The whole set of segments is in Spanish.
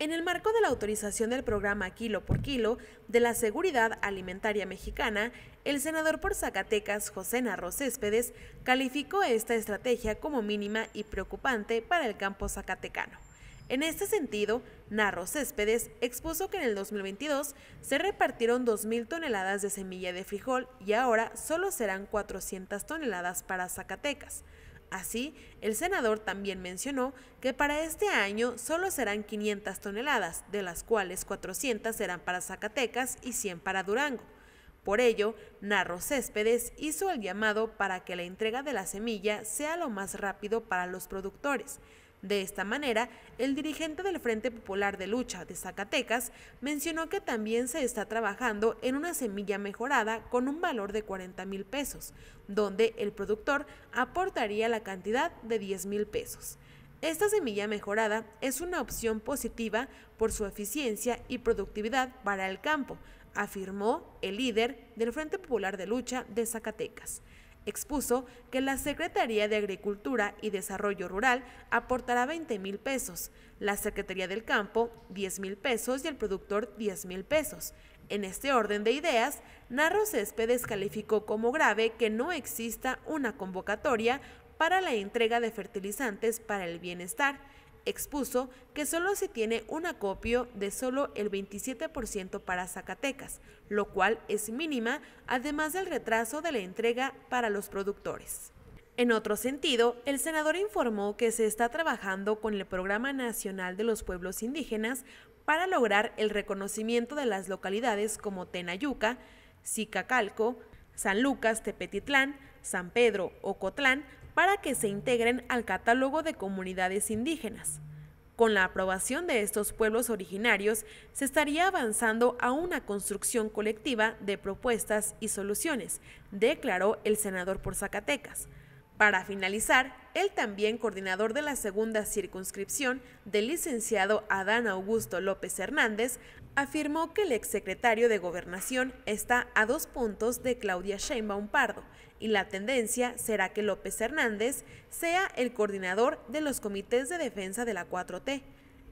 En el marco de la autorización del programa Kilo por Kilo de la Seguridad Alimentaria Mexicana, el senador por Zacatecas, José Narro Céspedes, calificó esta estrategia como mínima y preocupante para el campo zacatecano. En este sentido, Narro Céspedes expuso que en el 2022 se repartieron 2.000 toneladas de semilla de frijol y ahora solo serán 400 toneladas para Zacatecas. Así, el senador también mencionó que para este año solo serán 500 toneladas, de las cuales 400 serán para Zacatecas y 100 para Durango. Por ello, Narro Céspedes hizo el llamado para que la entrega de la semilla sea lo más rápido para los productores, de esta manera, el dirigente del Frente Popular de Lucha de Zacatecas mencionó que también se está trabajando en una semilla mejorada con un valor de 40 mil pesos, donde el productor aportaría la cantidad de 10 mil pesos. Esta semilla mejorada es una opción positiva por su eficiencia y productividad para el campo, afirmó el líder del Frente Popular de Lucha de Zacatecas. Expuso que la Secretaría de Agricultura y Desarrollo Rural aportará 20 mil pesos, la Secretaría del Campo 10 mil pesos y el productor 10 mil pesos. En este orden de ideas, Narro Céspedes calificó como grave que no exista una convocatoria para la entrega de fertilizantes para el bienestar Expuso que solo se tiene un acopio de solo el 27% para Zacatecas, lo cual es mínima, además del retraso de la entrega para los productores. En otro sentido, el senador informó que se está trabajando con el Programa Nacional de los Pueblos Indígenas para lograr el reconocimiento de las localidades como Tenayuca, Zicacalco, San Lucas, Tepetitlán, San Pedro, Ocotlán, para que se integren al catálogo de comunidades indígenas. Con la aprobación de estos pueblos originarios, se estaría avanzando a una construcción colectiva de propuestas y soluciones, declaró el senador por Zacatecas. Para finalizar, el también coordinador de la segunda circunscripción, del licenciado Adán Augusto López Hernández, afirmó que el exsecretario de Gobernación está a dos puntos de Claudia Sheinbaum Pardo y la tendencia será que López Hernández sea el coordinador de los comités de defensa de la 4T.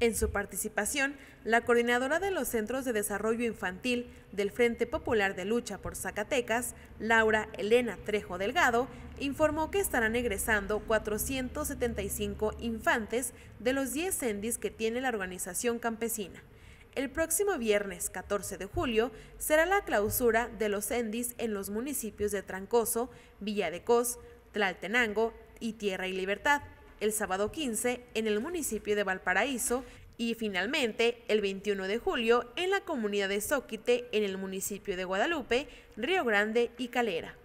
En su participación, la coordinadora de los Centros de Desarrollo Infantil del Frente Popular de Lucha por Zacatecas, Laura Elena Trejo Delgado, informó que estarán egresando 475 infantes de los 10 CENDIS que tiene la organización campesina. El próximo viernes 14 de julio será la clausura de los endis en los municipios de Trancoso, Villa de Cos, Tlaltenango y Tierra y Libertad, el sábado 15 en el municipio de Valparaíso y finalmente el 21 de julio en la comunidad de Zóquite en el municipio de Guadalupe, Río Grande y Calera.